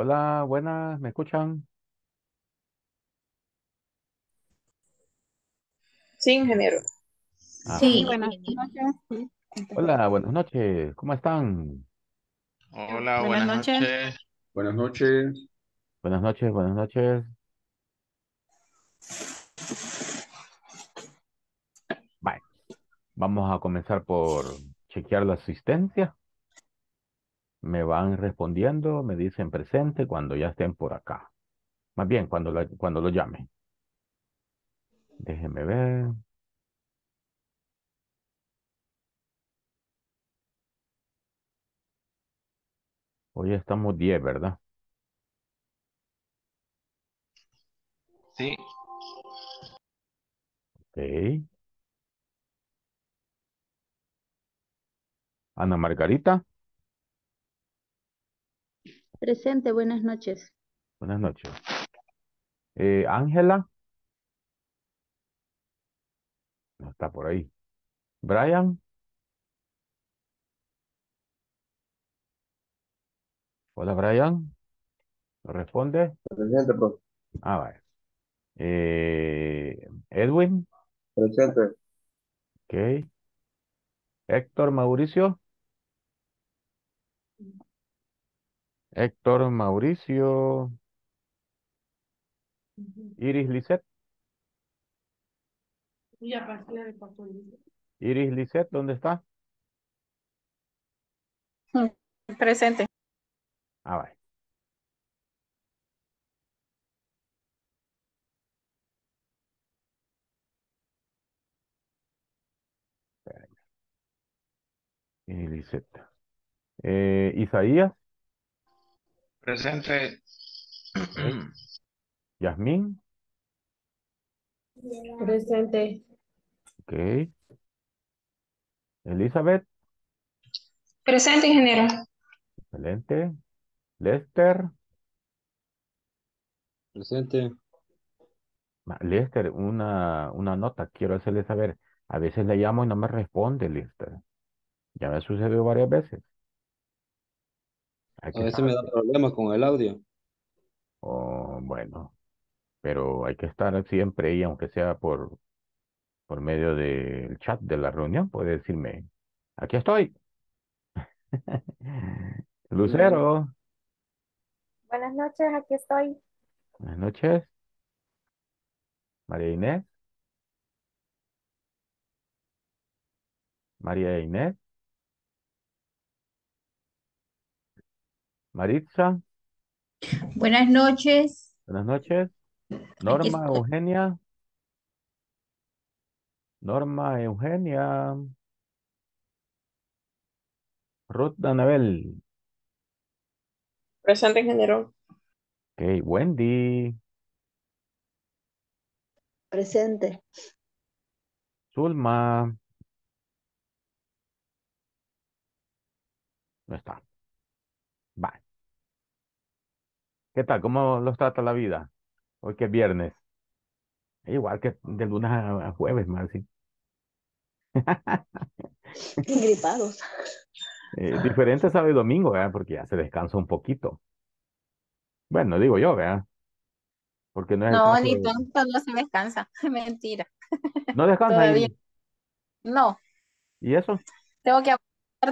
Hola, buenas, ¿me escuchan? Sí, ingeniero. Ah, sí, buenas noches. Hola, buenas noches, ¿cómo están? Hola, Buenas noches. Buenas noches. Buenas noches, buenas noches. Bueno, Vamos a comenzar por chequear la asistencia me van respondiendo, me dicen presente cuando ya estén por acá. Más bien, cuando, cuando lo llamen. Déjenme ver. Hoy estamos 10, ¿verdad? Sí. Ok. Ana Margarita. Presente, buenas noches. Buenas noches. Eh, Ángela. no está por ahí. Brian. Hola, Brian. responde? Presente, profe. Ah, vale. Eh, Edwin. Presente. Ok. Héctor Mauricio. Héctor Mauricio. Iris Lisset. Iris Lisset, ¿dónde está? Mm, presente. Ah, vale. Iris Eh, Isaías. Presente. Yasmín. Presente. Ok. Elizabeth. Presente, ingeniero. Excelente. Lester. Presente. Lester, una, una nota quiero hacerle saber. A veces le llamo y no me responde, Lester. Ya me sucedió varias veces. A veces me da problemas con el audio. Oh, bueno, pero hay que estar siempre ahí, aunque sea por, por medio del chat de la reunión. Puede decirme, aquí estoy. Lucero, Buenas noches, aquí estoy. buenas noches. María Inés, María Inés. Maritza. Buenas noches. Buenas noches. Norma, Eugenia. Norma, Eugenia. Ruth Danabel. Presente, ingeniero. Ok, Wendy. Presente. Zulma. No está. ¿Qué tal? ¿Cómo los trata la vida? Hoy que es viernes. Igual que de lunes a jueves, Marci. Gripados. Eh, diferente sábado y domingo, ¿verdad? Porque ya se descansa un poquito. Bueno, digo yo, ¿verdad? Porque no es No, ni tanto no se descansa. Mentira. ¿No descansa? No. ¿Y eso? Tengo que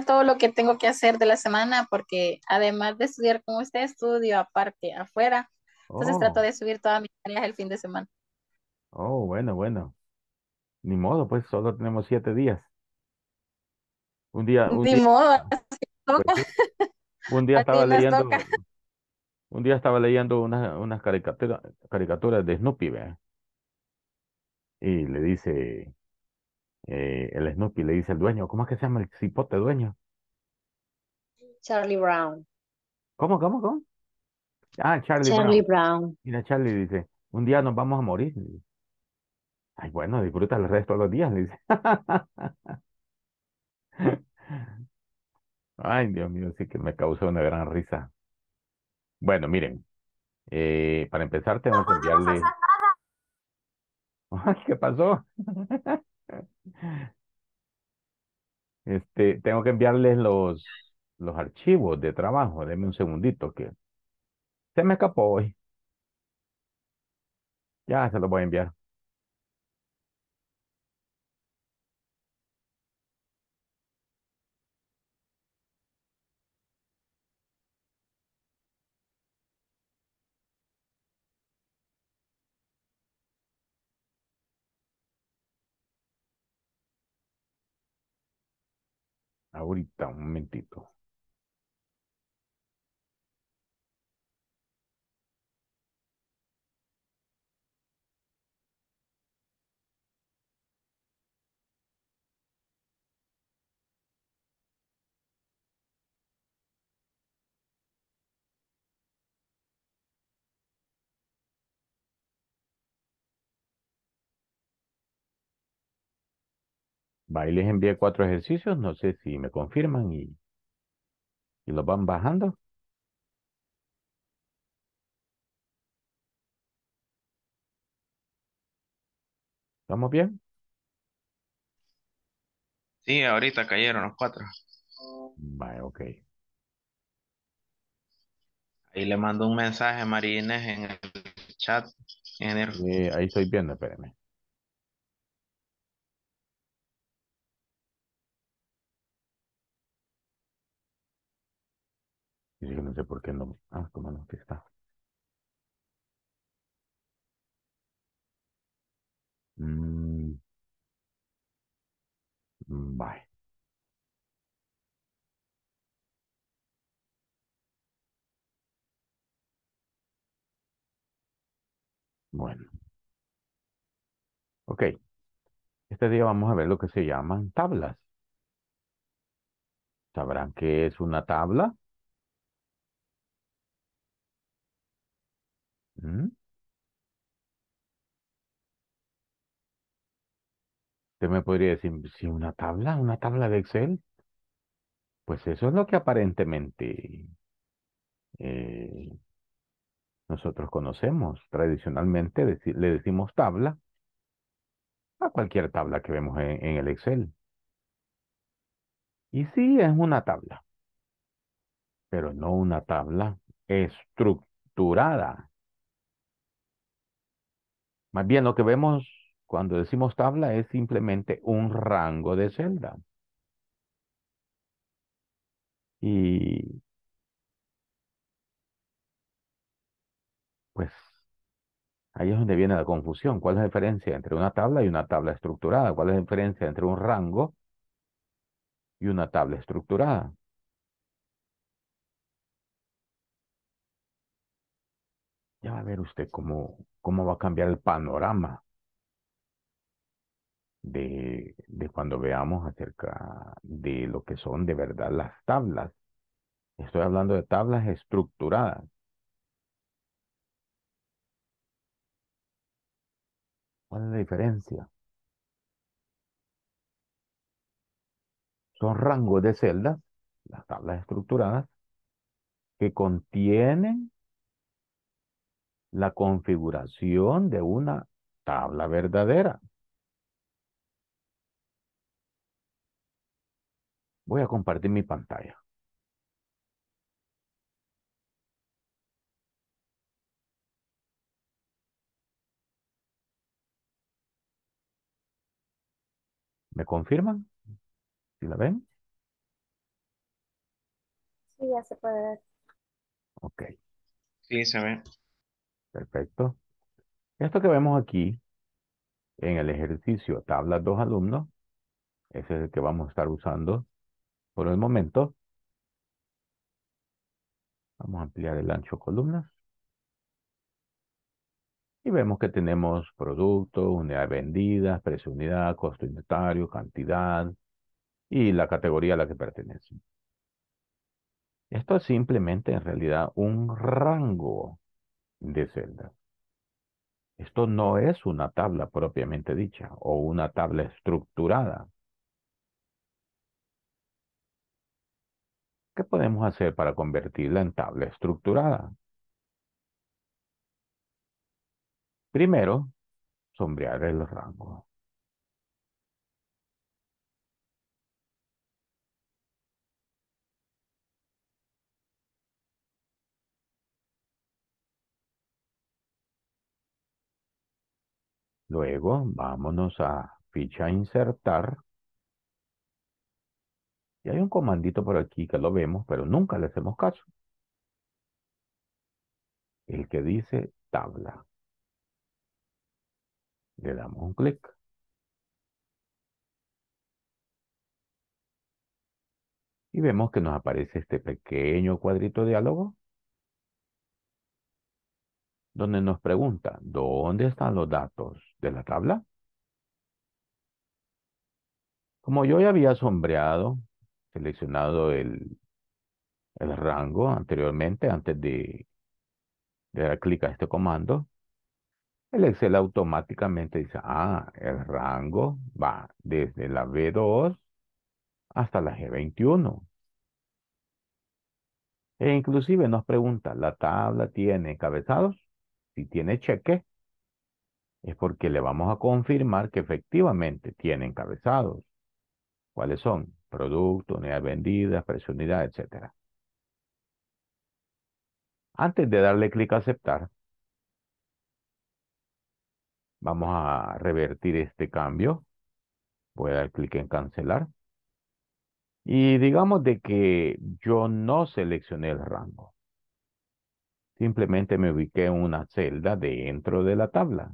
todo lo que tengo que hacer de la semana porque además de estudiar como usted, estudio aparte, afuera. Entonces oh. trato de subir todas mis tareas el fin de semana. Oh, bueno, bueno. Ni modo, pues solo tenemos siete días. Un día. Un Ni modo. Pues un día estaba leyendo. Un día estaba leyendo unas caricaturas caricaturas de Snoopy, ¿verdad? Y le dice eh, el Snoopy le dice al dueño, ¿cómo es que se llama el cipote dueño? Charlie Brown. ¿Cómo, cómo, cómo? Ah, Charlie, Charlie Brown. Mira, Charlie dice, un día nos vamos a morir. Ay, bueno, disfruta el resto de los días, le dice. Ay, Dios mío, sí que me causó una gran risa. Bueno, miren, eh, para empezar tenemos que enviarle... ¿qué pasó? Este, tengo que enviarles los, los archivos de trabajo. Denme un segundito que se me escapó hoy. Ya se los voy a enviar. ahorita, un momentito. Ahí les envié cuatro ejercicios, no sé si me confirman y, y los van bajando. ¿Estamos bien? Sí, ahorita cayeron los cuatro. Vale, ok. Ahí le mando un mensaje a María en el chat. En eh, ahí estoy viendo, espérenme. no sé por qué no. Ah, como no, aquí está. Mm. Bye. Bueno. Ok. Este día vamos a ver lo que se llaman tablas. ¿Sabrán qué es una tabla? ¿Usted me podría decir, si una tabla, una tabla de Excel? Pues eso es lo que aparentemente eh, nosotros conocemos. Tradicionalmente le decimos tabla a cualquier tabla que vemos en, en el Excel. Y sí, es una tabla, pero no una tabla estructurada. Más bien lo que vemos cuando decimos tabla es simplemente un rango de celda. Y pues ahí es donde viene la confusión. ¿Cuál es la diferencia entre una tabla y una tabla estructurada? ¿Cuál es la diferencia entre un rango y una tabla estructurada? a ver usted cómo, cómo va a cambiar el panorama de, de cuando veamos acerca de lo que son de verdad las tablas. Estoy hablando de tablas estructuradas. ¿Cuál es la diferencia? Son rangos de celdas, las tablas estructuradas, que contienen la configuración de una tabla verdadera. Voy a compartir mi pantalla. ¿Me confirman? ¿Si la ven? Sí, ya se puede ver. Ok. Sí, se ve. Perfecto. Esto que vemos aquí en el ejercicio tabla dos alumnos, ese es el que vamos a estar usando por el momento. Vamos a ampliar el ancho columnas. Y vemos que tenemos producto, unidad vendida, precio unidad, costo unitario, cantidad y la categoría a la que pertenece. Esto es simplemente en realidad un rango de Esto no es una tabla propiamente dicha o una tabla estructurada. ¿Qué podemos hacer para convertirla en tabla estructurada? Primero, sombrear el rango. Luego vámonos a ficha insertar. Y hay un comandito por aquí que lo vemos, pero nunca le hacemos caso. El que dice tabla. Le damos un clic. Y vemos que nos aparece este pequeño cuadrito de diálogo donde nos pregunta, ¿dónde están los datos? de la tabla. Como yo ya había sombreado, seleccionado el, rango anteriormente, antes de, de dar clic a este comando, el Excel automáticamente dice, ah, el rango va desde la B2 hasta la G21. E inclusive nos pregunta, ¿la tabla tiene encabezados? Si tiene cheque, es porque le vamos a confirmar que efectivamente tiene encabezados. ¿Cuáles son? Producto, unidad vendida, precio unidad, etc. Antes de darle clic a aceptar, vamos a revertir este cambio. Voy a dar clic en cancelar. Y digamos de que yo no seleccioné el rango. Simplemente me ubiqué en una celda dentro de la tabla.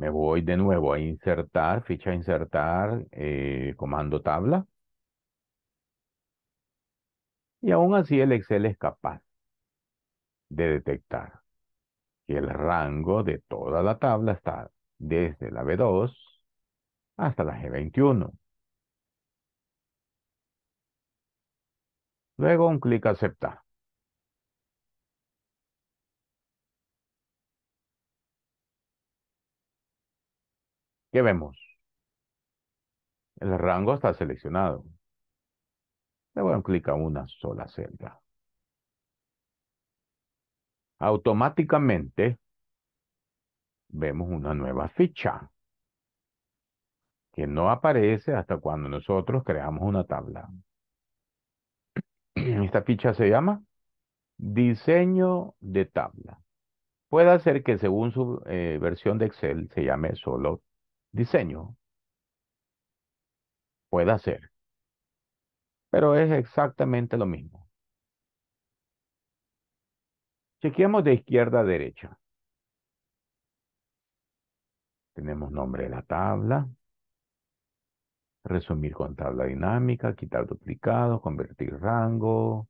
Me voy de nuevo a insertar, ficha insertar, eh, comando tabla. Y aún así el Excel es capaz de detectar que el rango de toda la tabla está desde la B2 hasta la G21. Luego un clic aceptar. ¿Qué vemos? El rango está seleccionado. Le voy a un clic a una sola celda. Automáticamente vemos una nueva ficha que no aparece hasta cuando nosotros creamos una tabla. Esta ficha se llama diseño de tabla. Puede ser que según su eh, versión de Excel se llame solo diseño pueda ser Pero es exactamente lo mismo. Chequeamos de izquierda a derecha. Tenemos nombre de la tabla. Resumir con tabla dinámica, quitar duplicados, convertir rango,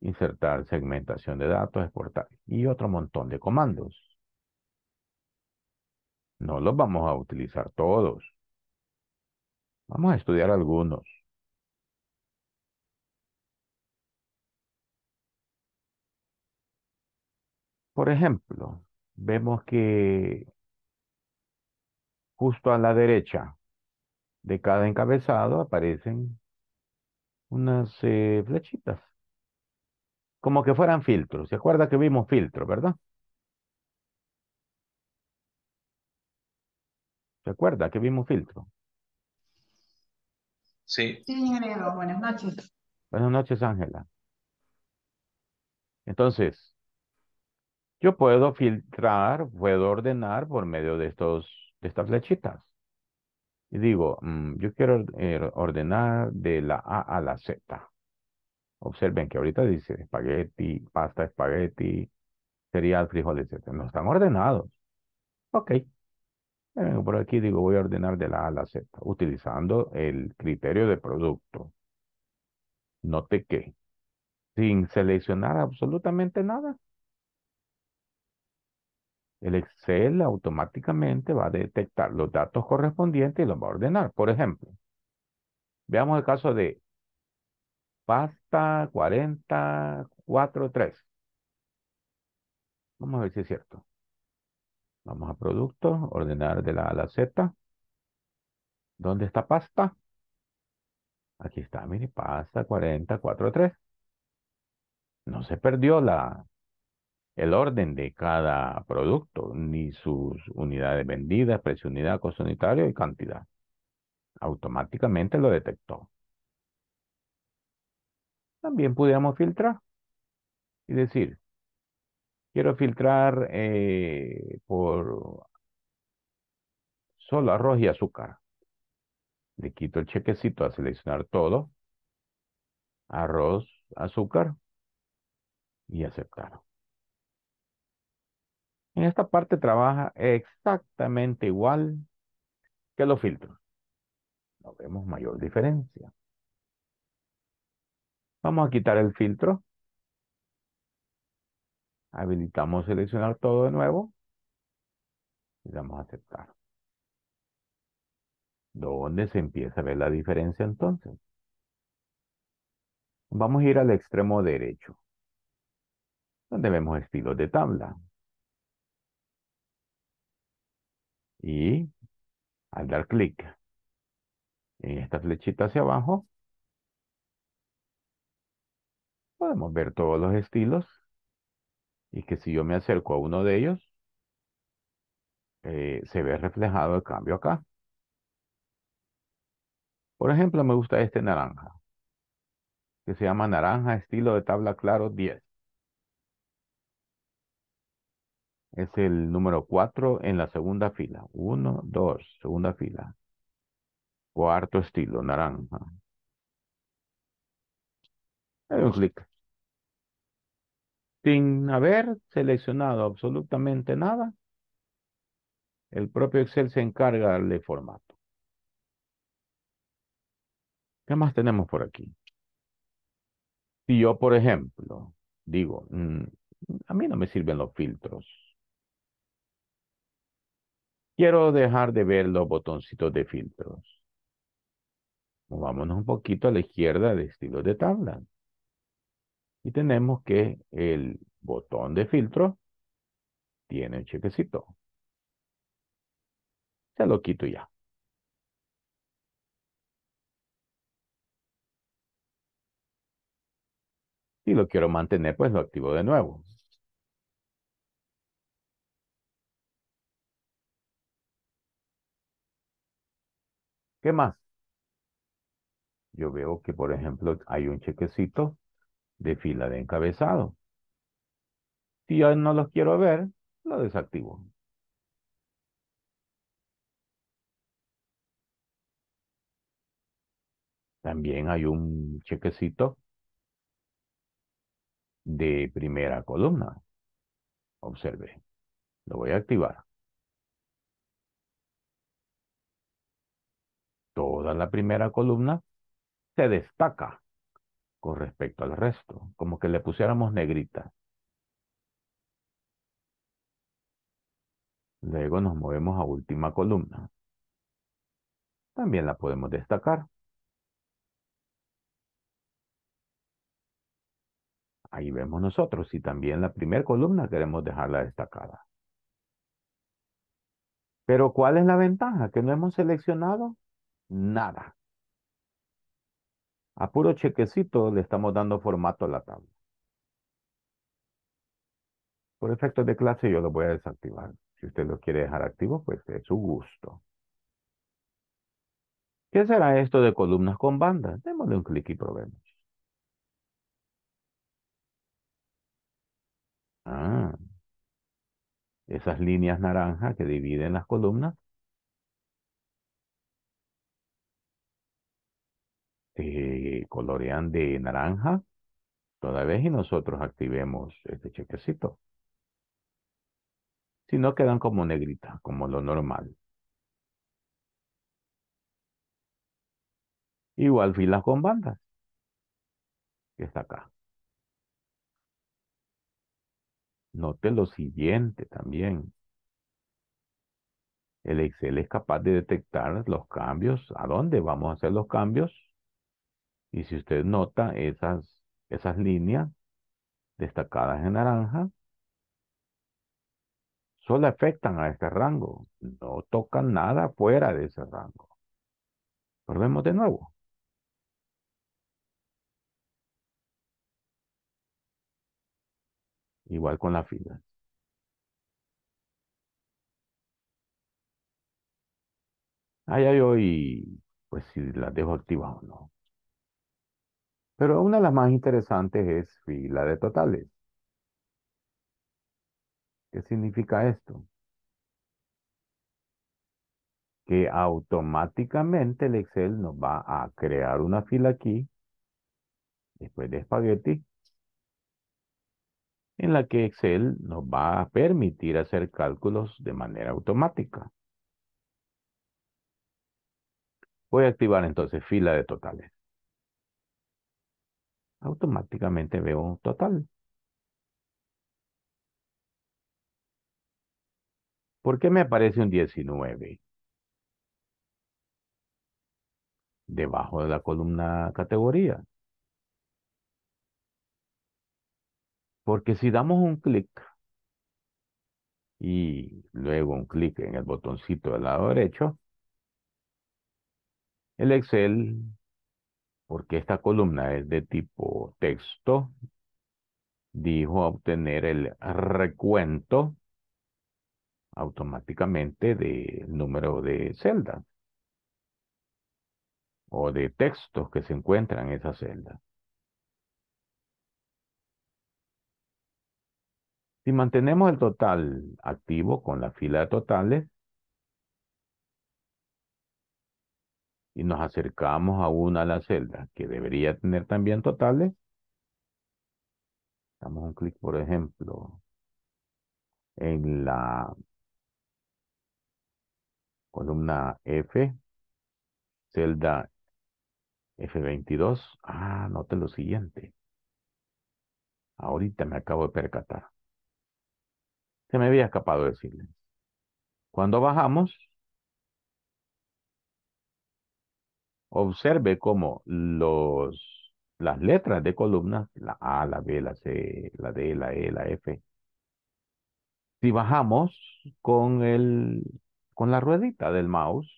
insertar segmentación de datos, exportar y otro montón de comandos. No los vamos a utilizar todos. Vamos a estudiar algunos. Por ejemplo, vemos que justo a la derecha de cada encabezado aparecen unas eh, flechitas. Como que fueran filtros. ¿Se acuerda que vimos filtros, verdad? ¿Se acuerda que vimos filtro? Sí. Sí, ingeniero. Buenas noches. Buenas noches, Ángela. Entonces, yo puedo filtrar, puedo ordenar por medio de, estos, de estas flechitas. Y digo, mm, yo quiero eh, ordenar de la A a la Z. Observen que ahorita dice espagueti, pasta, espagueti, cereal, frijoles, etc. No están ordenados. Ok, vengo por aquí digo, voy a ordenar de la A a la Z, utilizando el criterio de producto. Note que, sin seleccionar absolutamente nada, el Excel automáticamente va a detectar los datos correspondientes y los va a ordenar. Por ejemplo, veamos el caso de pasta 4043. Vamos a ver si es cierto. Vamos a producto, ordenar de la A a la Z. ¿Dónde está pasta? Aquí está, mire, pasta 40, 4, No se perdió la, el orden de cada producto, ni sus unidades vendidas, precio unidad, costo unitario y cantidad. Automáticamente lo detectó. También pudiéramos filtrar y decir, Quiero filtrar eh, por solo arroz y azúcar. Le quito el chequecito a seleccionar todo. Arroz, azúcar y aceptar. En esta parte trabaja exactamente igual que los filtros. No vemos mayor diferencia. Vamos a quitar el filtro. Habilitamos seleccionar todo de nuevo. Y damos a aceptar. ¿Dónde se empieza a ver la diferencia entonces? Vamos a ir al extremo derecho, donde vemos estilos de tabla. Y al dar clic en esta flechita hacia abajo, podemos ver todos los estilos y que si yo me acerco a uno de ellos, eh, se ve reflejado el cambio acá. Por ejemplo, me gusta este naranja, que se llama naranja estilo de tabla claro 10. Es el número 4 en la segunda fila. 1, 2, segunda fila. Cuarto estilo, naranja. Hay un clic sin haber seleccionado absolutamente nada, el propio Excel se encarga de formato. ¿Qué más tenemos por aquí? Si yo, por ejemplo, digo, mm, a mí no me sirven los filtros. Quiero dejar de ver los botoncitos de filtros. Vámonos un poquito a la izquierda de estilo de tabla. Y tenemos que el botón de filtro tiene un chequecito. Ya lo quito ya. Si lo quiero mantener, pues lo activo de nuevo. ¿Qué más? Yo veo que, por ejemplo, hay un chequecito de fila de encabezado. Si yo no los quiero ver, lo desactivo. También hay un chequecito de primera columna. Observe. Lo voy a activar. Toda la primera columna se destaca con respecto al resto, como que le pusiéramos negrita. Luego nos movemos a última columna. También la podemos destacar. Ahí vemos nosotros si también la primera columna queremos dejarla destacada. Pero ¿cuál es la ventaja? Que no hemos seleccionado nada. A puro chequecito le estamos dando formato a la tabla. Por efectos de clase yo lo voy a desactivar. Si usted lo quiere dejar activo, pues es su gusto. ¿Qué será esto de columnas con bandas? Démosle un clic y probemos. Ah, esas líneas naranjas que dividen las columnas colorean de naranja toda vez y nosotros activemos este chequecito. Si no, quedan como negrita, como lo normal. Igual filas con bandas, que está acá. Note lo siguiente también. El Excel es capaz de detectar los cambios, a dónde vamos a hacer los cambios y si usted nota esas, esas líneas destacadas en naranja, solo afectan a este rango, no tocan nada fuera de ese rango. Volvemos de nuevo. Igual con las filas. Ay, ay, hoy, pues si las dejo activas o no. Pero una de las más interesantes es fila de totales. ¿Qué significa esto? Que automáticamente el Excel nos va a crear una fila aquí, después de espagueti, en la que Excel nos va a permitir hacer cálculos de manera automática. Voy a activar entonces fila de totales automáticamente veo un total. ¿Por qué me aparece un 19? Debajo de la columna categoría. Porque si damos un clic y luego un clic en el botoncito del lado derecho, el Excel porque esta columna es de tipo texto, dijo obtener el recuento automáticamente del número de celdas o de textos que se encuentran en esa celda. Si mantenemos el total activo con la fila de totales, y nos acercamos a una celda. las que debería tener también totales, damos un clic, por ejemplo, en la columna F, celda F22. Ah, note lo siguiente. Ahorita me acabo de percatar. Se me había escapado decirles. Cuando bajamos, Observe cómo las letras de columnas, la A, la B, la C, la D, la E, la F, si bajamos con, con la ruedita del mouse,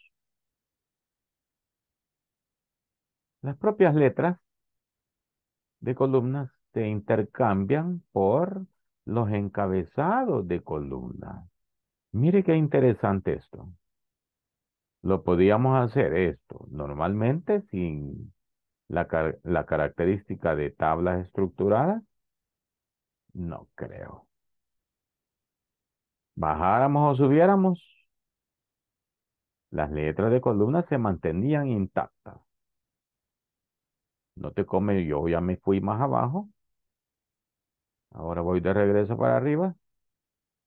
las propias letras de columnas se intercambian por los encabezados de columnas. Mire qué interesante esto lo podíamos hacer esto normalmente sin la, característica de tablas estructuradas. No creo. Bajáramos o subiéramos, las letras de columna se mantenían intactas. No te comes, yo ya me fui más abajo. Ahora voy de regreso para arriba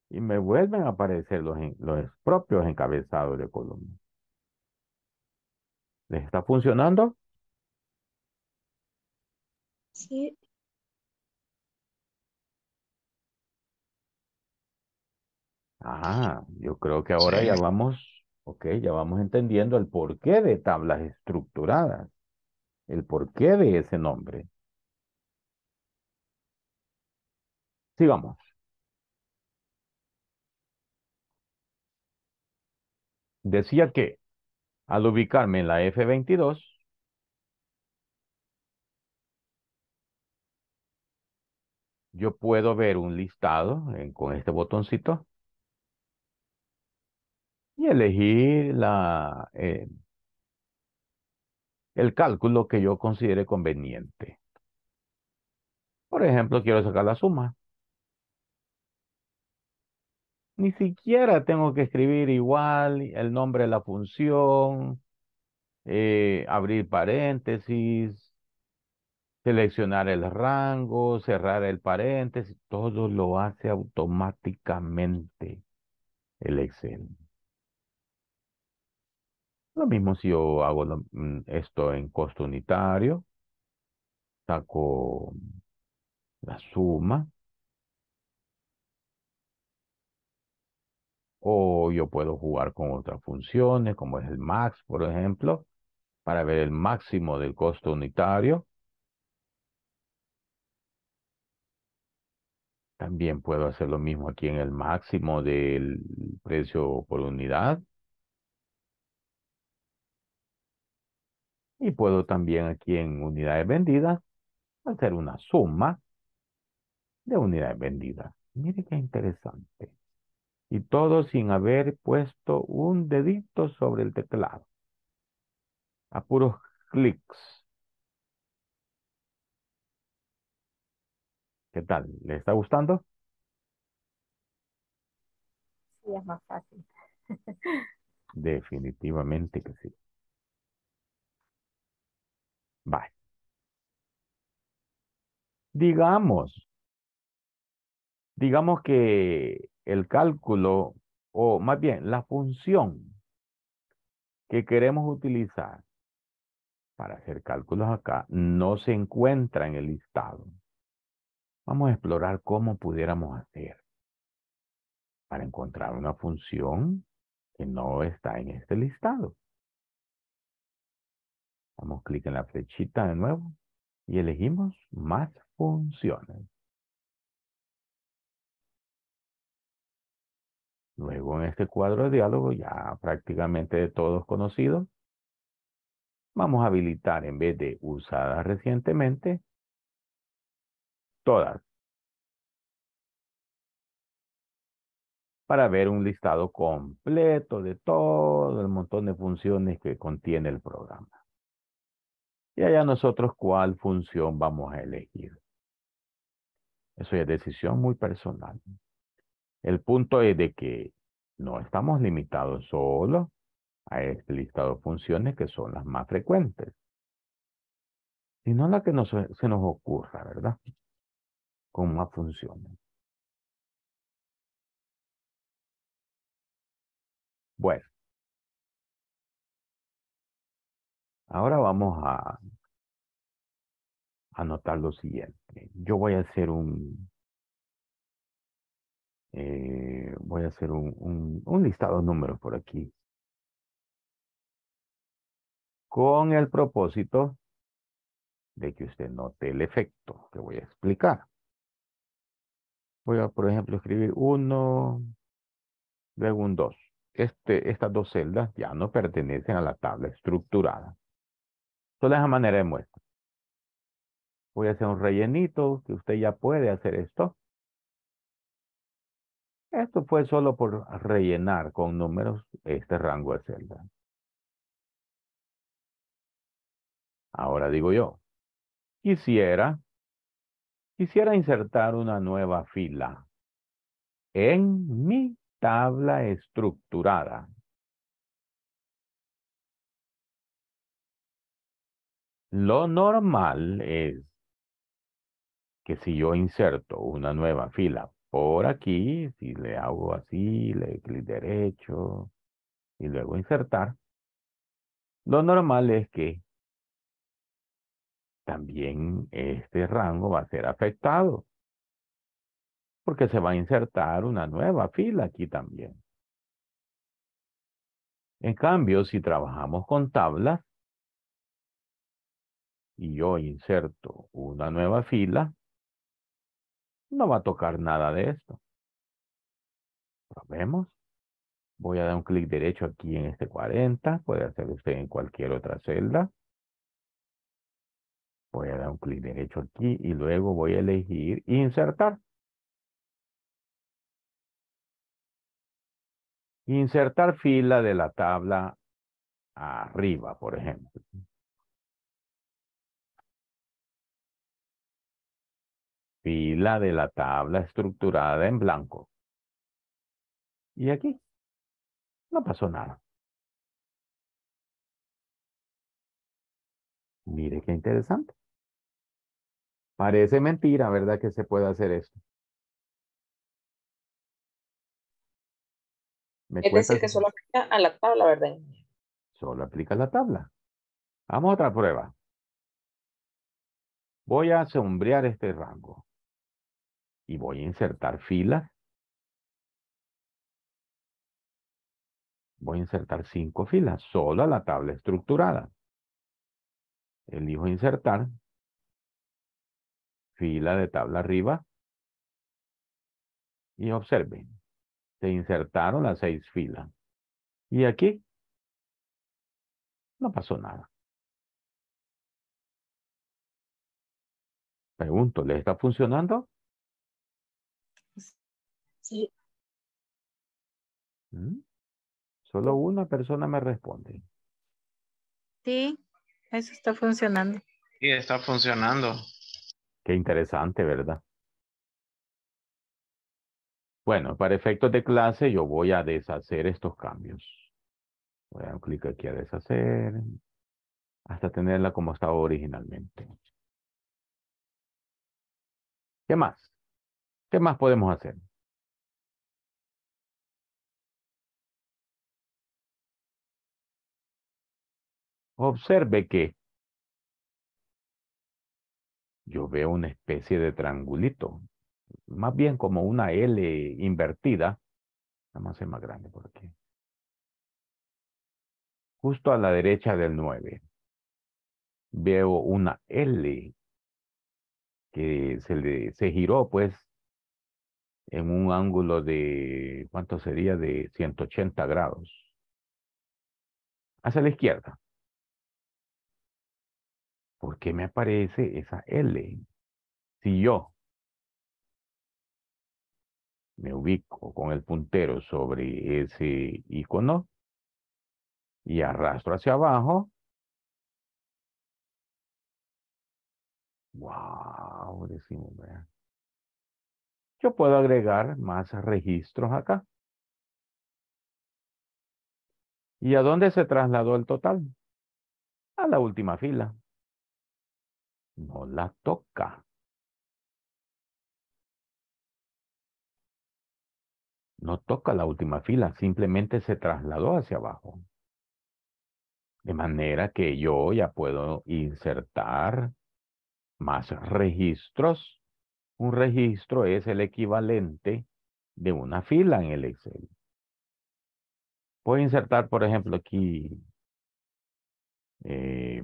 y me vuelven a aparecer los, los propios encabezados de columna. ¿Les está funcionando? Sí. Ah, yo creo que ahora ya vamos, ok, ya vamos entendiendo el porqué de tablas estructuradas, el porqué de ese nombre. Sigamos. Decía que al ubicarme en la F22, yo puedo ver un listado con este botoncito y elegir la, eh, el cálculo que yo considere conveniente. Por ejemplo, quiero sacar la suma. Ni siquiera tengo que escribir igual el nombre de la función, eh, abrir paréntesis, seleccionar el rango, cerrar el paréntesis, todo lo hace automáticamente el Excel. Lo mismo si yo hago mm, esto en costo unitario, saco la suma, o yo puedo jugar con otras funciones, como es el max, por ejemplo, para ver el máximo del costo unitario. También puedo hacer lo mismo aquí en el máximo del precio por unidad. Y puedo también aquí en unidades vendidas hacer una suma de unidades vendidas. Miren qué interesante y todo sin haber puesto un dedito sobre el teclado. A puros clics. ¿Qué tal? ¿Le está gustando? Sí, es más fácil. Definitivamente que sí. Bye. Digamos, digamos que el cálculo, o más bien la función que queremos utilizar para hacer cálculos acá no se encuentra en el listado. Vamos a explorar cómo pudiéramos hacer para encontrar una función que no está en este listado. Vamos a clic en la flechita de nuevo y elegimos más funciones. Luego en este cuadro de diálogo ya prácticamente de todos conocidos, vamos a habilitar en vez de usadas recientemente, todas. Para ver un listado completo de todo el montón de funciones que contiene el programa. Y allá nosotros cuál función vamos a elegir. Eso es decisión muy personal. El punto es de que no estamos limitados solo a este listado de funciones que son las más frecuentes, sino la que se nos ocurra, ¿verdad? Con más funciones. Bueno. Ahora vamos a anotar lo siguiente. Yo voy a hacer un eh, voy a hacer un, listado de números por aquí. Con el propósito de que usted note el efecto que voy a explicar. Voy a, por ejemplo, escribir uno, luego un dos. Este, estas dos celdas ya no pertenecen a la tabla estructurada. Solo es a manera de muestra. Voy a hacer un rellenito, que usted ya puede hacer esto. Esto fue solo por rellenar con números este rango de celda. Ahora digo yo, quisiera, quisiera insertar una nueva fila en mi tabla estructurada. Lo normal es que si yo inserto una nueva fila por aquí, si le hago así, le clic derecho y luego insertar, lo normal es que también este rango va a ser afectado porque se va a insertar una nueva fila aquí también. En cambio, si trabajamos con tablas y yo inserto una nueva fila, no va a tocar nada de esto. Probemos. Voy a dar un clic derecho aquí en este 40. Puede hacer usted en cualquier otra celda. Voy a dar un clic derecho aquí y luego voy a elegir insertar. Insertar fila de la tabla arriba, por ejemplo. Pila de la tabla estructurada en blanco. Y aquí no pasó nada. Mire qué interesante. Parece mentira, ¿verdad? Que se puede hacer esto. Me es decir, que solo aplica a la tabla, ¿verdad? Solo aplica a la tabla. Vamos a otra prueba. Voy a sombrear este rango y voy a insertar filas. Voy a insertar cinco filas, solo a la tabla estructurada. Elijo insertar, fila de tabla arriba, y observen, se insertaron las seis filas. Y aquí no pasó nada. Pregunto, ¿le está funcionando? Sí. ¿Mm? Solo una persona me responde. Sí, eso está funcionando. Sí, está funcionando. Qué interesante, ¿verdad? Bueno, para efectos de clase yo voy a deshacer estos cambios. Voy a dar clic aquí a deshacer hasta tenerla como estaba originalmente. ¿Qué más? ¿Qué más podemos hacer? Observe que yo veo una especie de triangulito, más bien como una L invertida. Vamos a hacer más grande por aquí. Justo a la derecha del 9. Veo una L que se, le, se giró pues en un ángulo de, ¿cuánto sería? De 180 grados. Hacia la izquierda. ¿por qué me aparece esa L? Si yo me ubico con el puntero sobre ese icono y arrastro hacia abajo. Wow, Yo puedo agregar más registros acá. ¿Y a dónde se trasladó el total? A la última fila no la toca. No toca la última fila, simplemente se trasladó hacia abajo. De manera que yo ya puedo insertar más registros. Un registro es el equivalente de una fila en el Excel. Puedo insertar, por ejemplo, aquí eh,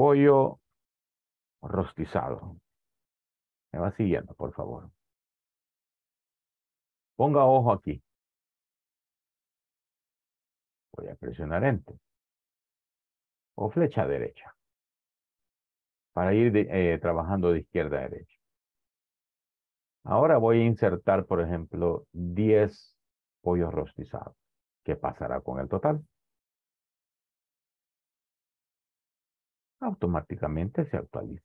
pollo rostizado. Me va siguiendo, por favor. Ponga ojo aquí. Voy a presionar Enter. O flecha derecha. Para ir eh, trabajando de izquierda a derecha. Ahora voy a insertar, por ejemplo, 10 pollos rostizados. ¿Qué pasará con el total? automáticamente se actualiza.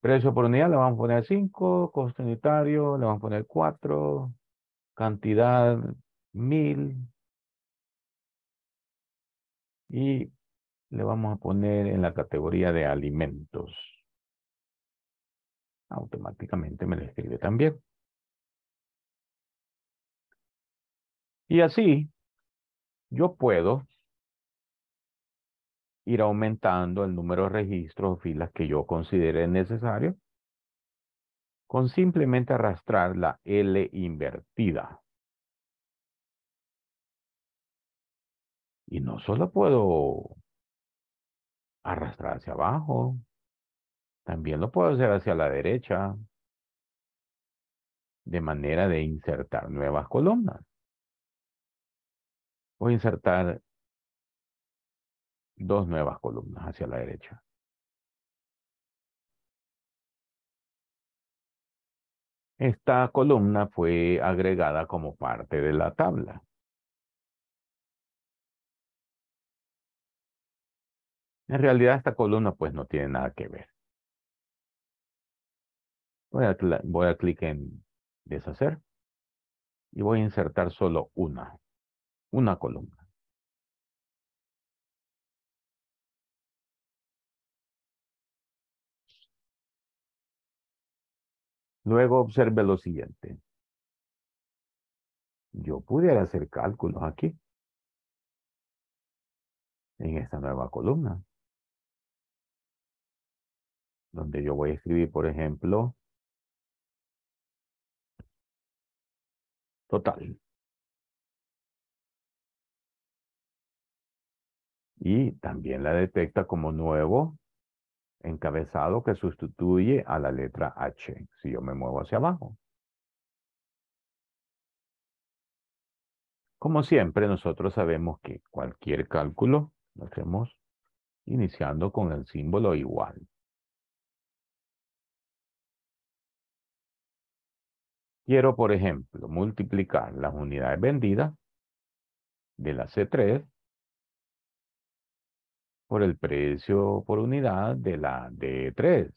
Precio por unidad le vamos a poner 5, costo unitario le vamos a poner 4, cantidad 1000 y le vamos a poner en la categoría de alimentos. Automáticamente me lo escribe también. Y así yo puedo ir aumentando el número de registros o filas que yo considere necesario con simplemente arrastrar la L invertida. Y no solo puedo arrastrar hacia abajo, también lo puedo hacer hacia la derecha, de manera de insertar nuevas columnas. O insertar dos nuevas columnas hacia la derecha. Esta columna fue agregada como parte de la tabla. En realidad esta columna pues no tiene nada que ver. Voy a, voy a clic en deshacer y voy a insertar solo una, una columna. Luego observe lo siguiente. Yo pudiera hacer cálculos aquí, en esta nueva columna, donde yo voy a escribir, por ejemplo, total. Y también la detecta como nuevo encabezado que sustituye a la letra H, si yo me muevo hacia abajo. Como siempre, nosotros sabemos que cualquier cálculo lo hacemos iniciando con el símbolo igual. Quiero, por ejemplo, multiplicar las unidades vendidas de la C3 por el precio por unidad de la D3.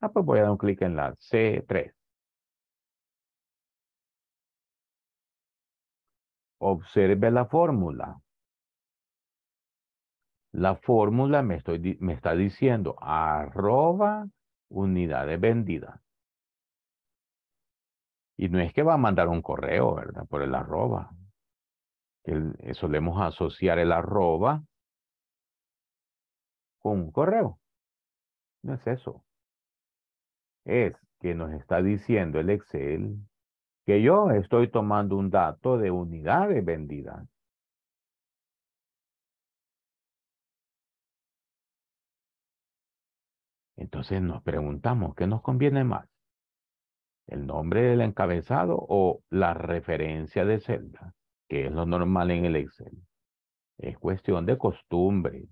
Ah, pues voy a dar un clic en la C3. Observe la fórmula. La fórmula me, está diciendo arroba unidades vendidas. Y no es que va a mandar un correo, ¿verdad? Por el arroba. Eh, solemos asociar el arroba con un correo. No es eso. Es que nos está diciendo el Excel que yo estoy tomando un dato de unidades vendidas. Entonces nos preguntamos, ¿qué nos conviene más? ¿El nombre del encabezado o la referencia de celda? que es lo normal en el Excel. Es cuestión de costumbre.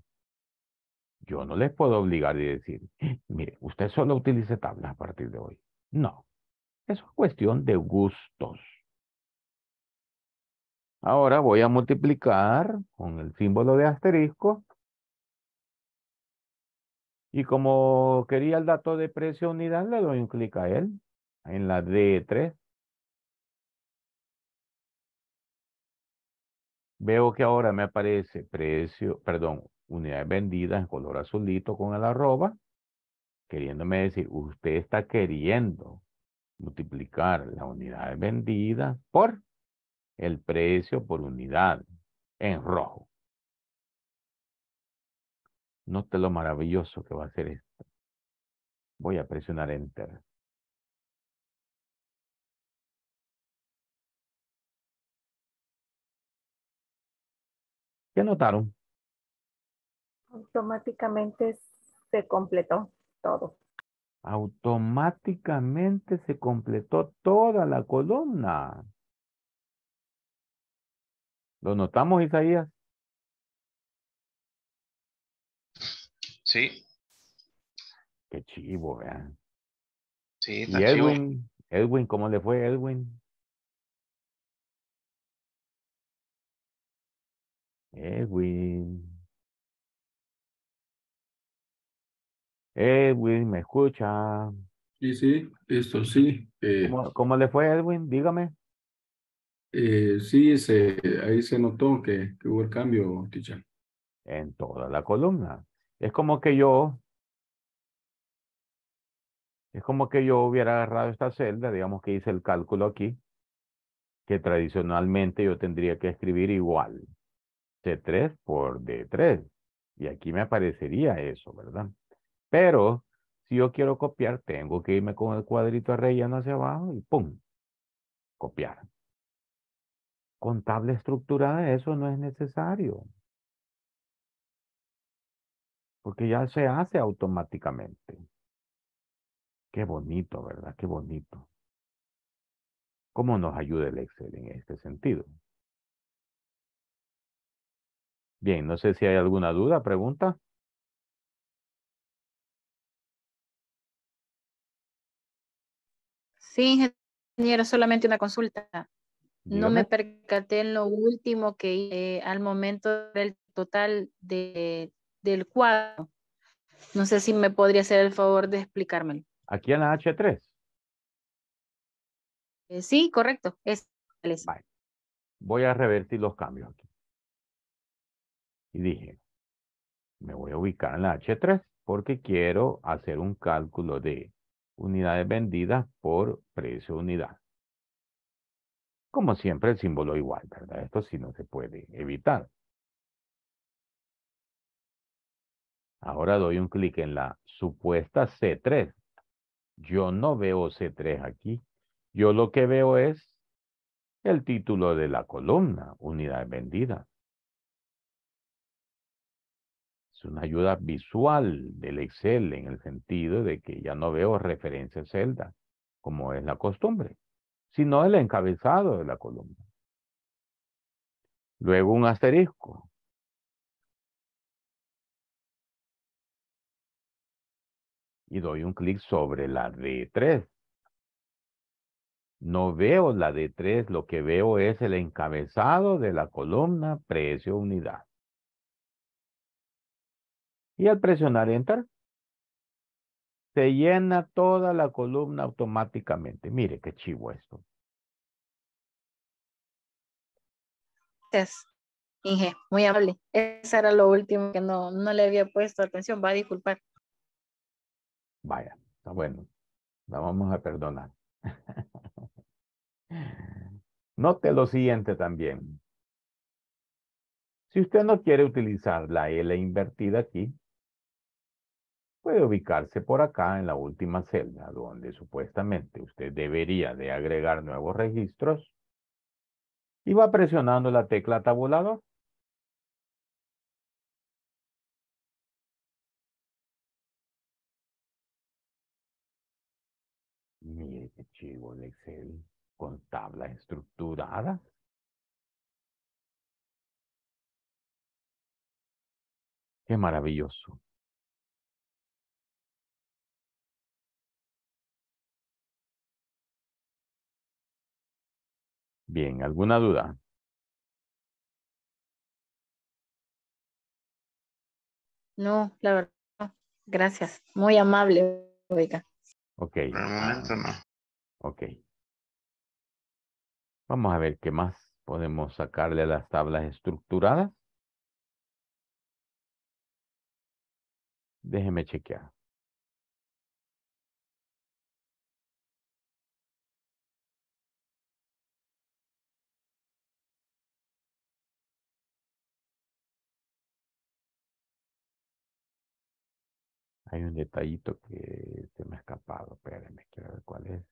Yo no les puedo obligar y decir, mire, usted solo utilice tablas a partir de hoy. No, eso es cuestión de gustos. Ahora voy a multiplicar con el símbolo de asterisco. Y como quería el dato de precio unidad, le doy un clic a él, en la D3. Veo que ahora me aparece precio, perdón, unidades vendidas en color azulito con el arroba, queriéndome decir, usted está queriendo multiplicar las unidades vendidas por el precio por unidad en rojo. Note lo maravilloso que va a ser esto. Voy a presionar Enter. ¿Qué notaron? Automáticamente se completó todo. Automáticamente se completó toda la columna. ¿Lo notamos, Isaías? Sí. Qué chivo, vean. Sí, Edwin, Edwin, ¿cómo le fue, Edwin? Edwin. Edwin, ¿me escucha? Sí, sí, esto sí. Eh. ¿Cómo, le fue, Edwin? Dígame. Eh, sí, se, ahí se notó que, que hubo el cambio, Ticha. En toda la columna. Es como que yo, es como que yo hubiera agarrado esta celda, digamos que hice el cálculo aquí, que tradicionalmente yo tendría que escribir igual. C3 por D3. Y aquí me aparecería eso, ¿verdad? Pero si yo quiero copiar, tengo que irme con el cuadrito relleno hacia abajo y ¡pum! Copiar. Con tabla estructurada eso no es necesario. Porque ya se hace automáticamente. Qué bonito, ¿verdad? Qué bonito. ¿Cómo nos ayuda el Excel en este sentido? Bien, no sé si hay alguna duda, pregunta. Sí, ingeniero, solamente una consulta. No me percaté en lo último que al momento del total de, del cuadro. No sé si me podría hacer el favor de explicármelo. Aquí en la H3. Eh, sí, correcto. Voy a revertir los cambios aquí y dije, me voy a ubicar en la H3 porque quiero hacer un cálculo de unidades vendidas por precio unidad. Como siempre, el símbolo igual, ¿verdad? Esto sí no se puede evitar. Ahora doy un clic en la supuesta C3. Yo no veo C3 aquí. Yo lo que veo es el título de la columna, unidades vendidas. una ayuda visual del Excel en el sentido de que ya no veo referencia celda, como es la costumbre, sino el encabezado de la columna. Luego un asterisco. Y doy un clic sobre la D3. No veo la D3, lo que veo es el encabezado de la columna precio unidad. Y al presionar Enter, se llena toda la columna automáticamente. Mire qué chivo esto. Inge. Muy amable. Esa era lo último que no, no le había puesto atención. Va a disculpar. Vaya, está bueno. La vamos a perdonar. Note lo siguiente también. Si usted no quiere utilizar la L invertida aquí, puede ubicarse por acá en la última celda, donde supuestamente usted debería de agregar nuevos registros. Y va presionando la tecla tabulador. Mire qué chivo el Excel con tabla estructurada. Qué maravilloso. Bien, ¿alguna duda? No, la verdad, gracias. Muy amable, oiga. Ok. Ok. Vamos a ver qué más podemos sacarle a las tablas estructuradas. Déjeme chequear. Hay un detallito que se me ha escapado. me quiero ver cuál es.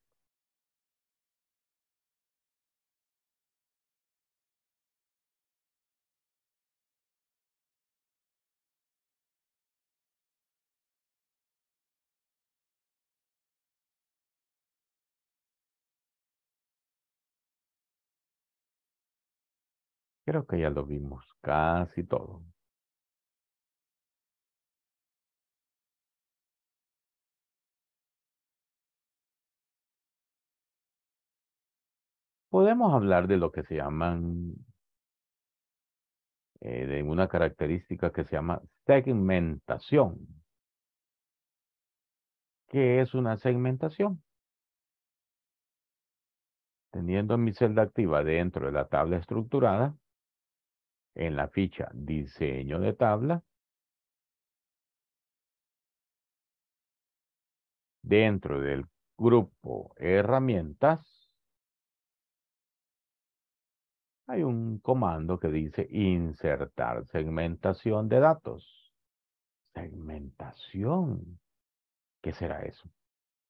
Creo que ya lo vimos casi todo. podemos hablar de lo que se llaman, eh, de una característica que se llama segmentación. ¿Qué es una segmentación? Teniendo mi celda activa dentro de la tabla estructurada, en la ficha diseño de tabla, dentro del grupo herramientas, hay un comando que dice insertar segmentación de datos. Segmentación. ¿Qué será eso?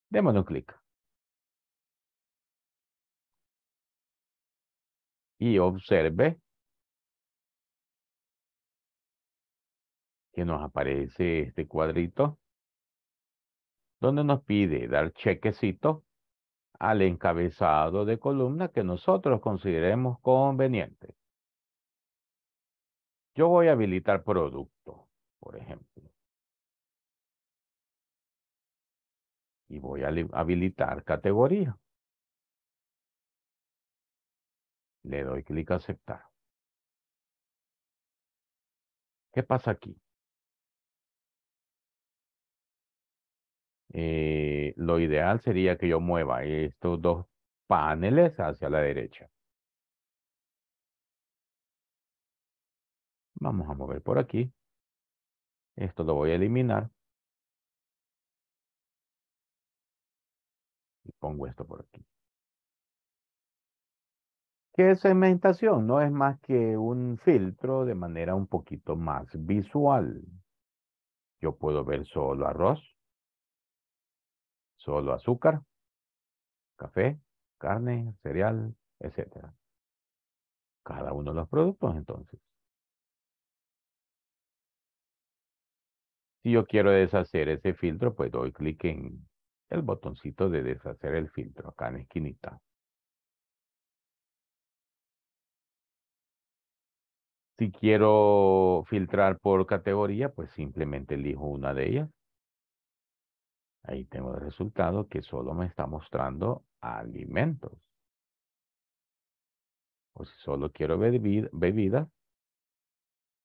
Démosle un clic. Y observe que nos aparece este cuadrito donde nos pide dar chequecito al encabezado de columna que nosotros consideremos conveniente. Yo voy a habilitar producto, por ejemplo. Y voy a habilitar categoría. Le doy clic a aceptar. ¿Qué pasa aquí? Eh, lo ideal sería que yo mueva estos dos paneles hacia la derecha. Vamos a mover por aquí. Esto lo voy a eliminar. Y pongo esto por aquí. ¿Qué es segmentación? No es más que un filtro de manera un poquito más visual. Yo puedo ver solo arroz Solo azúcar, café, carne, cereal, etc. Cada uno de los productos entonces. Si yo quiero deshacer ese filtro, pues doy clic en el botoncito de deshacer el filtro acá en la esquinita. Si quiero filtrar por categoría, pues simplemente elijo una de ellas. Ahí tengo el resultado que solo me está mostrando alimentos. O si solo quiero bebida,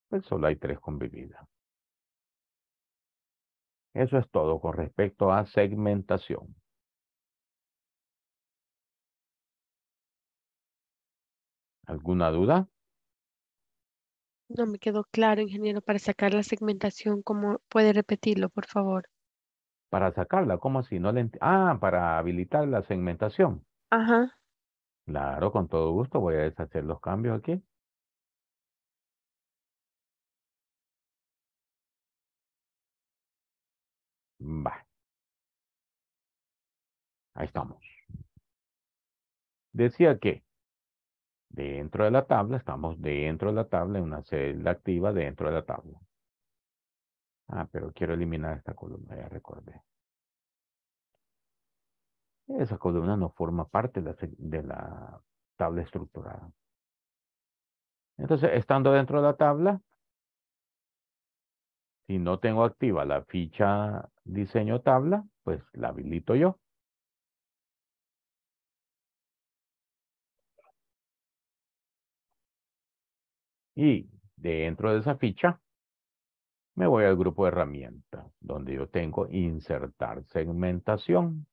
pues solo hay tres con bebida. Eso es todo con respecto a segmentación. ¿Alguna duda? No me quedó claro, ingeniero, para sacar la segmentación, ¿cómo puede repetirlo, por favor? Para sacarla, ¿cómo así? No le ah, para habilitar la segmentación. Ajá. Claro, con todo gusto voy a deshacer los cambios aquí. Va. Ahí estamos. Decía que dentro de la tabla, estamos dentro de la tabla, en una celda activa dentro de la tabla. Ah, pero quiero eliminar esta columna, ya recordé. Esa columna no forma parte de la, de la tabla estructurada. Entonces, estando dentro de la tabla, si no tengo activa la ficha diseño tabla, pues la habilito yo. Y dentro de esa ficha, me voy al grupo de herramientas, donde yo tengo insertar segmentación.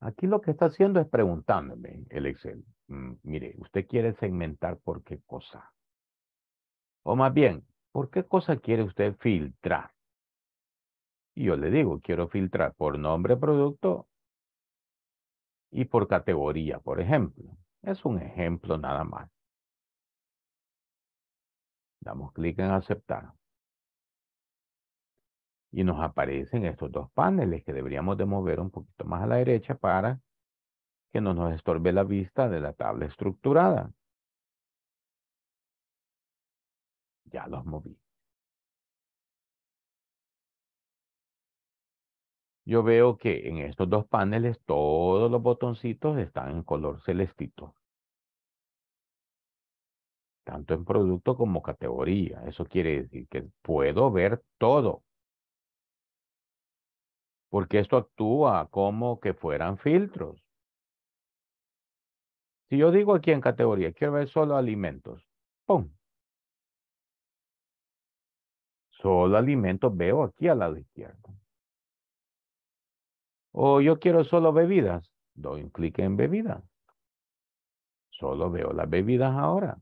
Aquí lo que está haciendo es preguntándome el Excel. Mm, mire, ¿usted quiere segmentar por qué cosa? O más bien, ¿por qué cosa quiere usted filtrar? Y yo le digo, quiero filtrar por nombre producto y por categoría, por ejemplo. Es un ejemplo nada más. Damos clic en aceptar. Y nos aparecen estos dos paneles que deberíamos de mover un poquito más a la derecha para que no nos estorbe la vista de la tabla estructurada. Ya los moví. Yo veo que en estos dos paneles todos los botoncitos están en color celestito tanto en producto como categoría. Eso quiere decir que puedo ver todo. Porque esto actúa como que fueran filtros. Si yo digo aquí en categoría, quiero ver solo alimentos, ¡pum! Solo alimentos veo aquí al lado izquierda. O yo quiero solo bebidas, doy un clic en bebidas. Solo veo las bebidas ahora.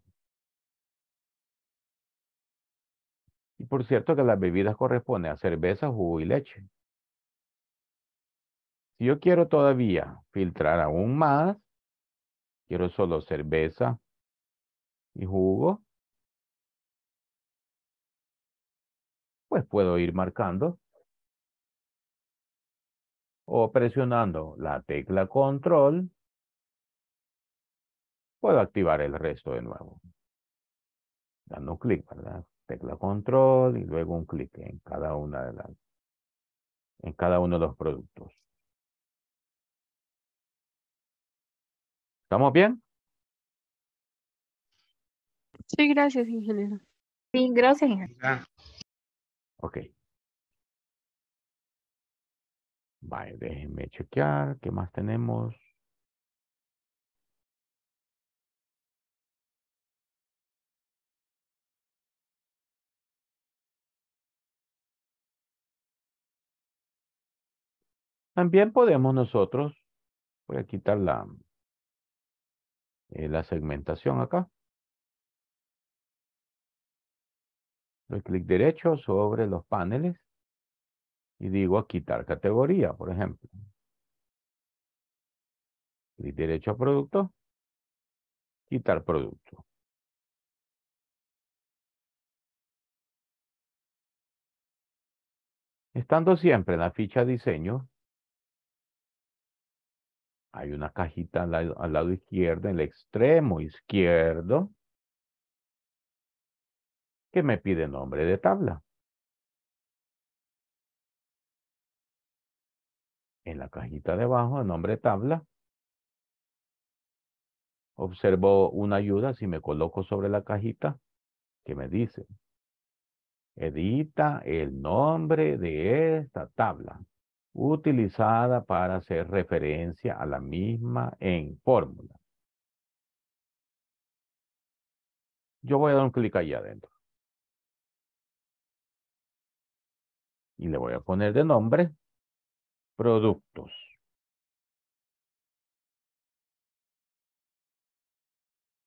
Y por cierto que las bebidas corresponden a cerveza, jugo y leche. Si yo quiero todavía filtrar aún más, quiero solo cerveza y jugo, pues puedo ir marcando o presionando la tecla control, puedo activar el resto de nuevo. Dando clic, ¿verdad? tecla control y luego un clic en cada una de las en cada uno de los productos. ¿Estamos bien? Sí, gracias, ingeniero. Sí, gracias, ingeniero. Ok. Vale, déjenme chequear qué más tenemos. También podemos nosotros, voy a quitar la, eh, la segmentación acá. Doy clic derecho sobre los paneles y digo quitar categoría, por ejemplo. Clic derecho a producto, quitar producto. Estando siempre en la ficha diseño, hay una cajita al lado, izquierdo, en el extremo izquierdo, que me pide nombre de tabla. En la cajita de abajo, nombre de tabla, observo una ayuda si me coloco sobre la cajita que me dice, edita el nombre de esta tabla utilizada para hacer referencia a la misma en fórmula. Yo voy a dar un clic ahí adentro. Y le voy a poner de nombre productos.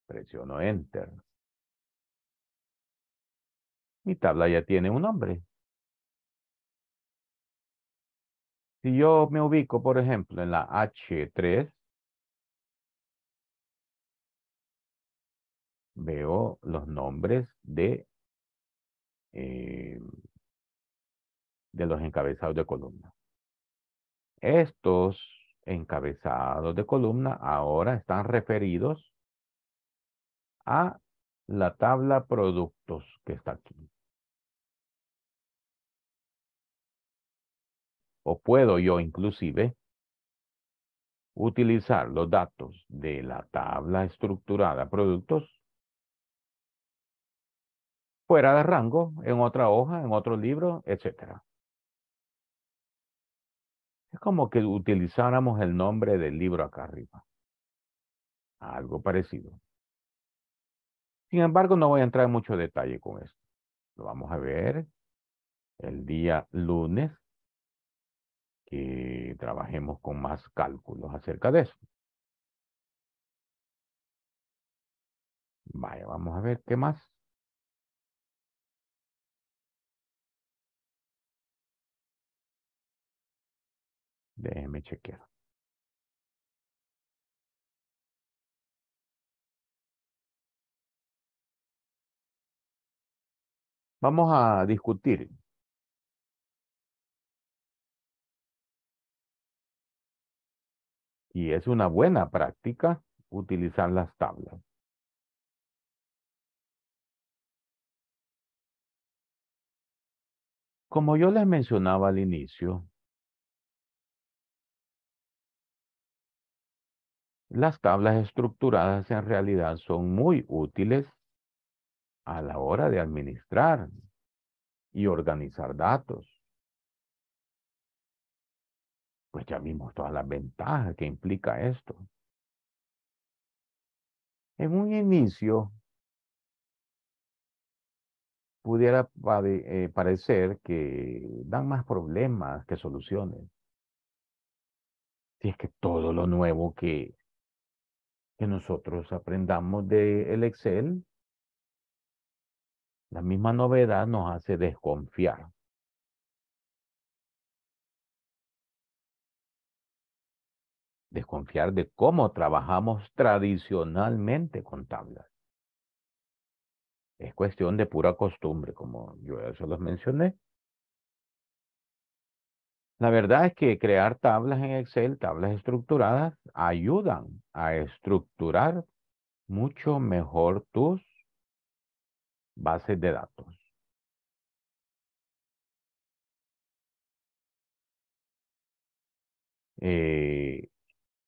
Presiono Enter. Mi tabla ya tiene un nombre. Si yo me ubico, por ejemplo, en la H3, veo los nombres de, eh, de los encabezados de columna. Estos encabezados de columna ahora están referidos a la tabla productos que está aquí. o puedo yo inclusive utilizar los datos de la tabla estructurada productos fuera de rango, en otra hoja, en otro libro, etc. Es como que utilizáramos el nombre del libro acá arriba. Algo parecido. Sin embargo, no voy a entrar en mucho detalle con esto. Lo vamos a ver el día lunes que trabajemos con más cálculos acerca de eso. Vaya, vamos a ver qué más. Déjeme chequear. Vamos a discutir y es una buena práctica utilizar las tablas. Como yo les mencionaba al inicio, las tablas estructuradas en realidad son muy útiles a la hora de administrar y organizar datos pues ya vimos todas las ventajas que implica esto. En un inicio, pudiera eh, parecer que dan más problemas que soluciones. Si es que todo lo nuevo que, que nosotros aprendamos del el Excel, la misma novedad nos hace desconfiar. desconfiar de cómo trabajamos tradicionalmente con tablas. Es cuestión de pura costumbre, como yo ya se los mencioné. La verdad es que crear tablas en Excel, tablas estructuradas, ayudan a estructurar mucho mejor tus bases de datos. Eh,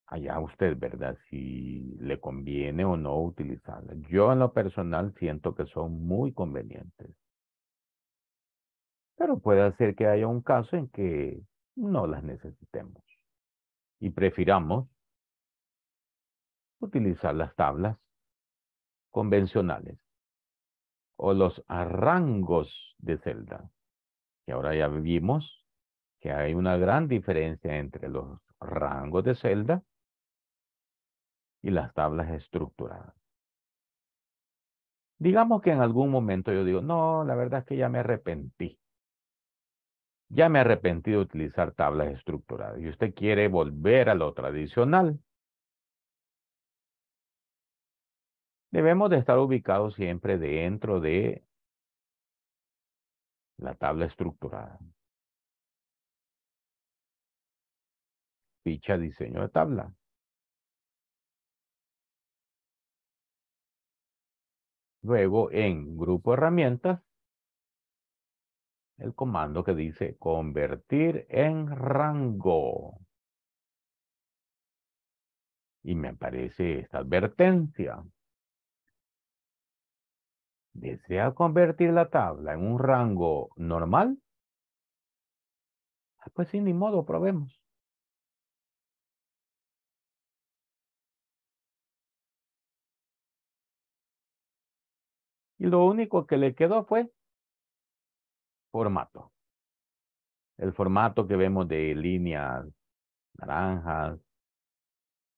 allá usted, ¿verdad? Si le conviene o no utilizarlas. Yo en lo personal siento que son muy convenientes. Pero puede ser que haya un caso en que no las necesitemos y prefiramos utilizar las tablas convencionales o los rangos de celda. Y ahora ya vimos que hay una gran diferencia entre los rangos de celda y las tablas estructuradas. Digamos que en algún momento yo digo, no, la verdad es que ya me arrepentí. Ya me arrepentí de utilizar tablas estructuradas y usted quiere volver a lo tradicional. Debemos de estar ubicados siempre dentro de la tabla estructurada. Ficha diseño de tabla. Luego en grupo herramientas, el comando que dice convertir en rango. Y me aparece esta advertencia. ¿Desea convertir la tabla en un rango normal? Ah, pues sí, ni modo, probemos. Y lo único que le quedó fue formato. El formato que vemos de líneas naranjas,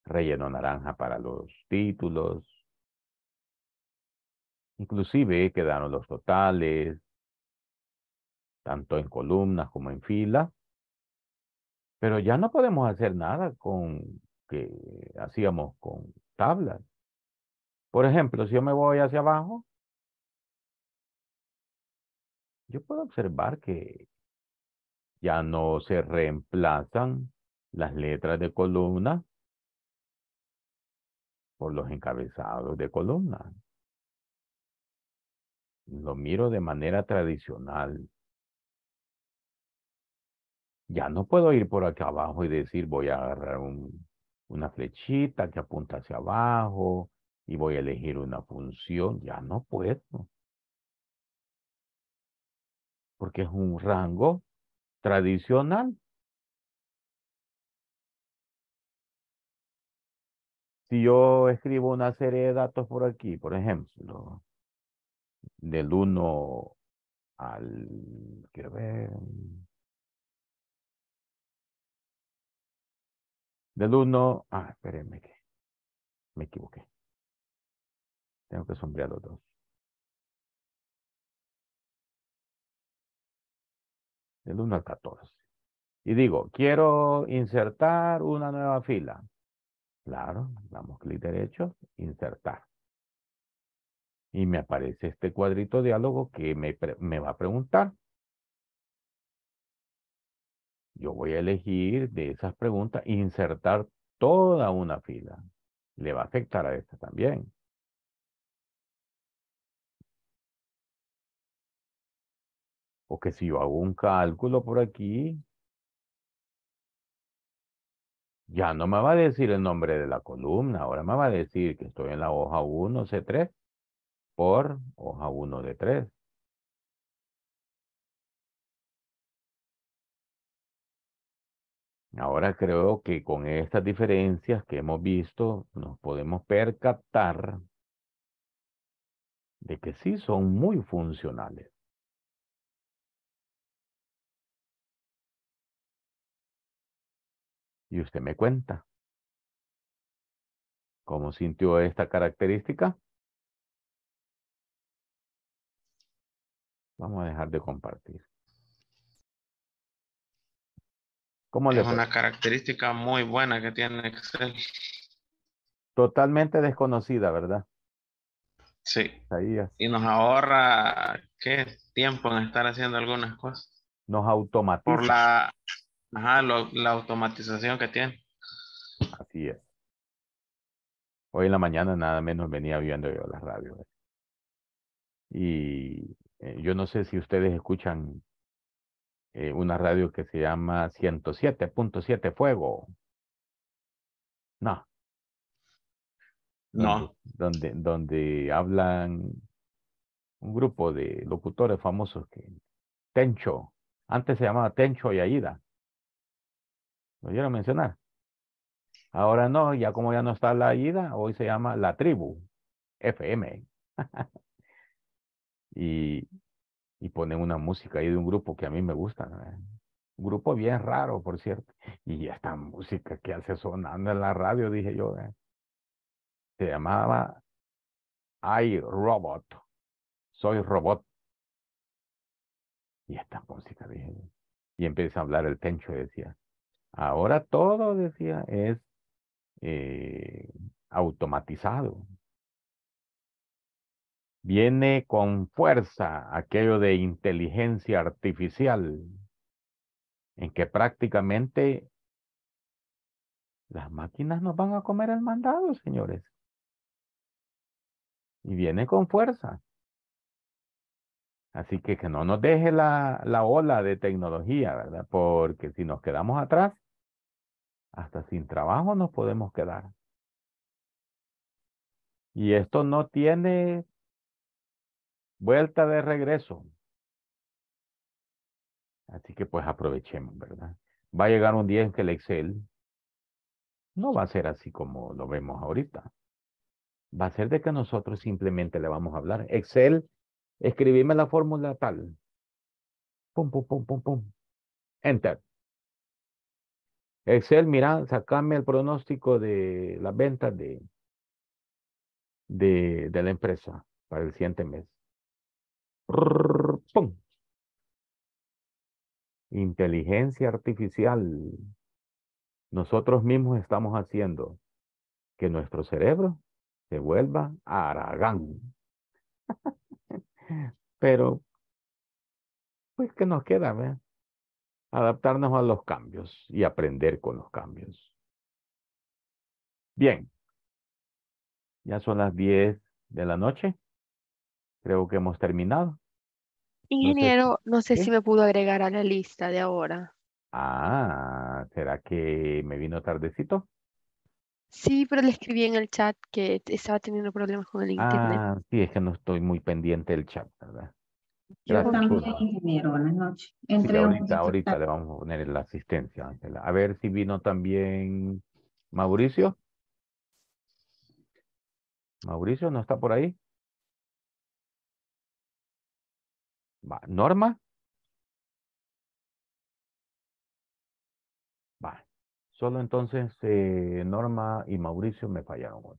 relleno naranja para los títulos. Inclusive quedaron los totales, tanto en columnas como en filas. Pero ya no podemos hacer nada con que hacíamos con tablas. Por ejemplo, si yo me voy hacia abajo, yo puedo observar que ya no se reemplazan las letras de columna por los encabezados de columna. Lo miro de manera tradicional. Ya no puedo ir por acá abajo y decir voy a agarrar una flechita que apunta hacia abajo y voy a elegir una función. Ya no puedo porque es un rango tradicional. Si yo escribo una serie de datos por aquí, por ejemplo, del 1 al, quiero ver, del 1, ah, espérenme que me equivoqué. Tengo que sombrear los dos. del 1 al 14. Y digo, quiero insertar una nueva fila. Claro, damos clic derecho, insertar. Y me aparece este cuadrito diálogo que me, me va a preguntar. Yo voy a elegir de esas preguntas insertar toda una fila. Le va a afectar a esta también. o si yo hago un cálculo por aquí, ya no me va a decir el nombre de la columna, ahora me va a decir que estoy en la hoja 1, C3, por hoja 1 d 3. Ahora creo que con estas diferencias que hemos visto, nos podemos percatar de que sí son muy funcionales. y usted me cuenta. ¿Cómo sintió esta característica? Vamos a dejar de compartir. es una característica muy buena que tiene Excel. Totalmente desconocida, ¿verdad? Sí. Y nos ahorra qué tiempo en estar haciendo algunas cosas. Nos automatiza. Por la, Ajá, la automatización que tiene. Así es. Hoy en la mañana nada menos venía viendo yo la radio. Eh. Y eh, yo no sé si ustedes escuchan eh, una radio que se llama 107.7 Fuego. No. No. Donde, donde hablan un grupo de locutores famosos que Tencho, antes se llamaba Tencho y Aida. ¿Lo quiero mencionar? Ahora no, ya como ya no está la ida, hoy se llama La Tribu, FM. y, y ponen una música ahí de un grupo que a mí me gusta. ¿eh? Un grupo bien raro, por cierto. Y esta música que hace sonando en la radio, dije yo, ¿eh? se llamaba I Robot. Soy robot. Y esta música, dije Y empieza a hablar el tencho y decía, Ahora todo, decía, es eh, automatizado. Viene con fuerza aquello de inteligencia artificial, en que prácticamente las máquinas nos van a comer el mandado, señores. Y viene con fuerza. Así que que no nos deje la, ola de tecnología, ¿verdad? Porque si nos quedamos atrás, hasta sin trabajo nos podemos quedar. Y esto no tiene vuelta de regreso. Así que pues aprovechemos, ¿verdad? Va a llegar un día en que el Excel no va a ser así como lo vemos ahorita. Va a ser de que nosotros simplemente le vamos a hablar. Excel Escribíme la fórmula tal. Pum, pum, pum, pum, pum. Enter. Excel, mira, sacame el pronóstico de la venta de, de, de la empresa para el siguiente mes. Inteligencia artificial. Nosotros mismos estamos haciendo que nuestro cerebro se vuelva aragán. Pero, pues, ¿qué nos queda? Adaptarnos a los cambios y aprender con los cambios. Bien, ya son las 10 de la noche. Creo que hemos terminado. Ingeniero, no sé si me pudo agregar a la lista de ahora. Ah, ¿será que me vino tardecito? Sí, pero le escribí en el chat que estaba teniendo problemas con el internet. Ah, sí, es que no estoy muy pendiente del chat, ¿verdad? Yo también, ingeniero, buenas noches. ahorita, ahorita le vamos a poner la asistencia, Ángela. A ver si vino también Mauricio. Mauricio, ¿no está por ahí? ¿Norma? Solo entonces eh, Norma y Mauricio me fallaron hoy.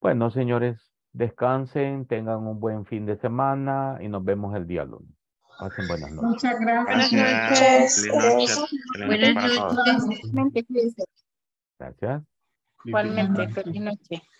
Bueno, señores, descansen, tengan un buen fin de semana y nos vemos el día lunes. Hacen buenas noches. Muchas gracias. Buenas noches. Buenas noches. Gracias. Igualmente, feliz noche.